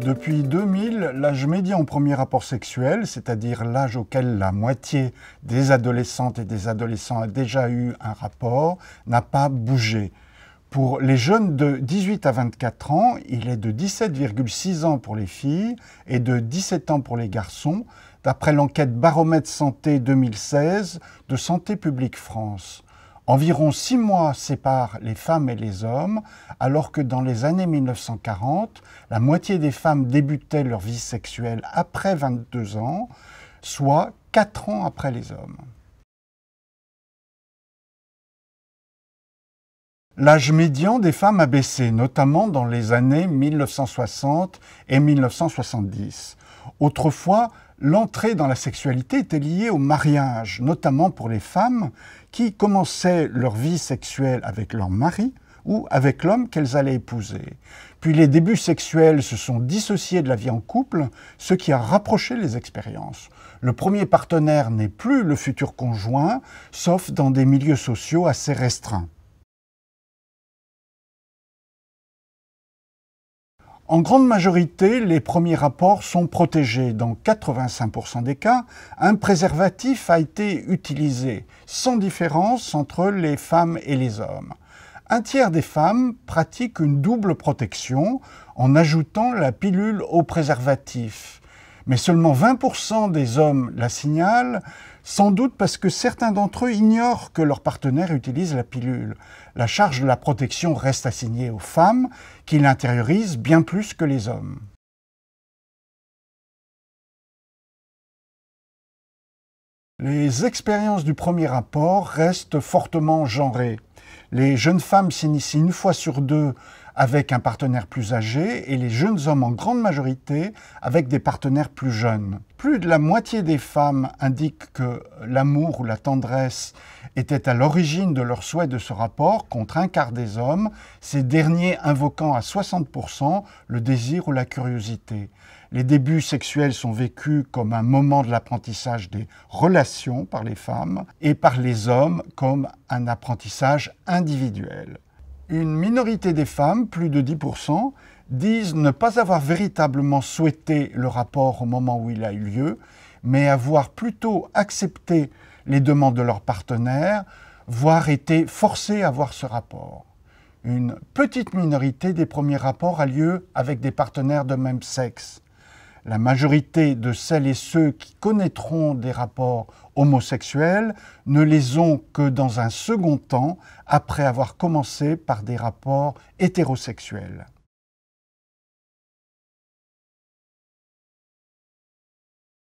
Depuis 2000, l'âge médian en premier rapport sexuel, c'est-à-dire l'âge auquel la moitié des adolescentes et des adolescents a déjà eu un rapport, n'a pas bougé. Pour les jeunes de 18 à 24 ans, il est de 17,6 ans pour les filles et de 17 ans pour les garçons, d'après l'enquête Baromètre Santé 2016 de Santé publique France. Environ six mois séparent les femmes et les hommes, alors que dans les années 1940, la moitié des femmes débutaient leur vie sexuelle après 22 ans, soit quatre ans après les hommes. L'âge médian des femmes a baissé, notamment dans les années 1960 et 1970. Autrefois, l'entrée dans la sexualité était liée au mariage, notamment pour les femmes qui commençaient leur vie sexuelle avec leur mari ou avec l'homme qu'elles allaient épouser. Puis les débuts sexuels se sont dissociés de la vie en couple, ce qui a rapproché les expériences. Le premier partenaire n'est plus le futur conjoint, sauf dans des milieux sociaux assez restreints. En grande majorité, les premiers rapports sont protégés. Dans 85% des cas, un préservatif a été utilisé, sans différence entre les femmes et les hommes. Un tiers des femmes pratiquent une double protection en ajoutant la pilule au préservatif mais seulement 20% des hommes la signalent, sans doute parce que certains d'entre eux ignorent que leur partenaire utilise la pilule. La charge de la protection reste assignée aux femmes, qui l'intériorisent bien plus que les hommes. Les expériences du premier rapport restent fortement genrées. Les jeunes femmes s'initient une fois sur deux avec un partenaire plus âgé et les jeunes hommes en grande majorité avec des partenaires plus jeunes. Plus de la moitié des femmes indiquent que l'amour ou la tendresse était à l'origine de leur souhait de ce rapport contre un quart des hommes, ces derniers invoquant à 60% le désir ou la curiosité. Les débuts sexuels sont vécus comme un moment de l'apprentissage des relations par les femmes et par les hommes comme un apprentissage individuel une minorité des femmes, plus de 10%, disent ne pas avoir véritablement souhaité le rapport au moment où il a eu lieu, mais avoir plutôt accepté les demandes de leur partenaire, voire été forcées à avoir ce rapport. Une petite minorité des premiers rapports a lieu avec des partenaires de même sexe la majorité de celles et ceux qui connaîtront des rapports homosexuels ne les ont que dans un second temps, après avoir commencé par des rapports hétérosexuels.